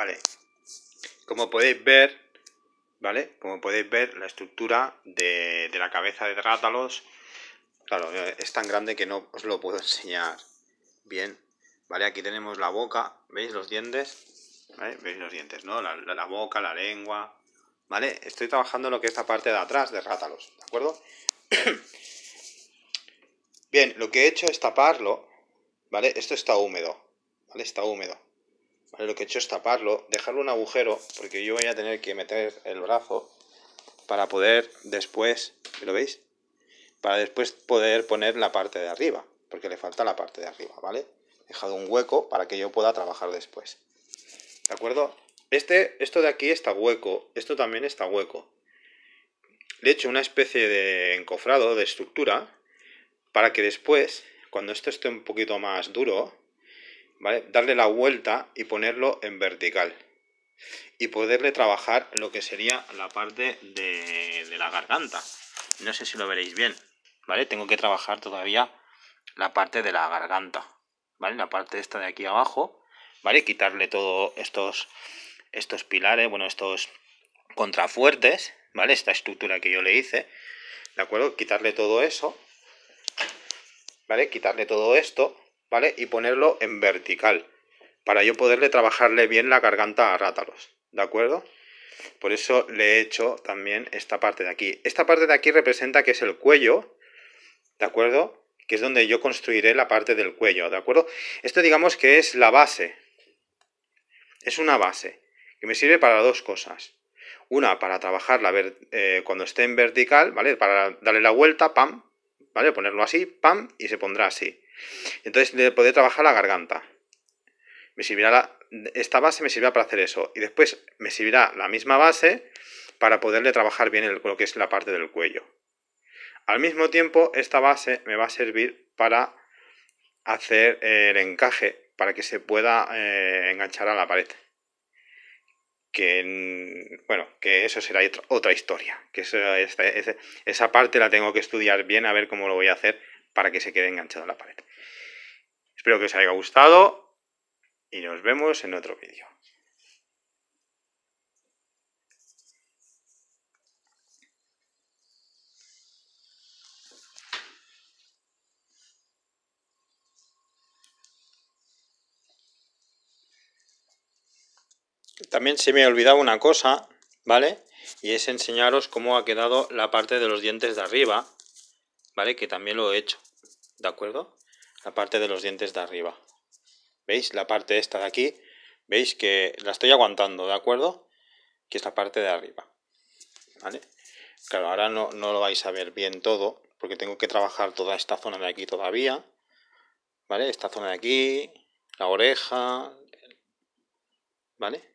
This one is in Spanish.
Vale, como podéis ver, ¿vale? Como podéis ver, la estructura de, la cabeza de rátalos, claro, es tan grande que no os lo puedo enseñar bien. Vale, aquí tenemos la boca, ¿veis los dientes? ¿Veis los dientes, no? La, la, boca, la lengua, ¿vale? Estoy trabajando lo que es esta parte de atrás de Rátalos, ¿de acuerdo? bien, lo que he hecho es taparlo, ¿vale? Esto está húmedo, ¿vale? Está húmedo lo que he hecho es taparlo, dejarle un agujero, porque yo voy a tener que meter el brazo para poder después, ¿lo veis? Para después poder poner la parte de arriba, porque le falta la parte de arriba, ¿vale? He dejado un hueco para que yo pueda trabajar después. ¿De acuerdo? Este, esto de aquí está hueco, esto también está hueco. Le he hecho una especie de encofrado, de estructura, para que después, cuando esto esté un poquito más duro, Darle la vuelta y ponerlo en vertical. Y poderle trabajar lo que sería la parte de, de la garganta. No sé si lo veréis bien, ¿vale? Tengo que trabajar todavía la parte de la garganta, ¿vale? La parte esta de aquí abajo, ¿vale? Quitarle todos estos, estos pilares, bueno, estos contrafuertes, ¿vale? Esta estructura que yo le hice, ¿de acuerdo? Quitarle todo eso, ¿vale? Quitarle todo esto, ¿vale? Y ponerlo en vertical, para yo poderle trabajarle bien la garganta a Rátalos, ¿de acuerdo? Por eso le he hecho también esta parte de aquí. Esta parte de aquí representa que es el cuello, ¿de acuerdo? Que es donde yo construiré la parte del cuello, ¿de acuerdo? Esto digamos que es la base. Es una base que me sirve para dos cosas. Una, para trabajarla eh, cuando esté en vertical, ¿vale? Para darle la vuelta, pam, ¿vale? Ponerlo así, pam, y se pondrá así. Entonces le podré trabajar la garganta. Me servirá esta base me servirá para hacer eso. Y después me servirá la misma base para poderle trabajar bien lo que es la parte del cuello. Al mismo tiempo, esta base me va a servir para hacer eh, el encaje, para que se pueda eh, enganchar a la pared. Que, bueno, que eso será otra historia, que eso, esa, parte la tengo que estudiar bien a ver cómo lo voy a hacer para que se quede enganchado a la pared. Espero que os haya gustado y nos vemos en otro vídeo. También se me ha olvidado una cosa ¿vale? Y es enseñaros cómo ha quedado la parte de los dientes de arriba, ¿vale? Que también lo he hecho, ¿de acuerdo? La parte de los dientes de arriba. ¿Veis? La parte esta de aquí, ¿veis? Que la estoy aguantando, ¿de acuerdo? Que es la parte de arriba, ¿vale? Claro, ahora no, no lo vais a ver bien todo, porque tengo que trabajar toda esta zona de aquí todavía, ¿vale? Esta zona de aquí, la oreja, ¿vale?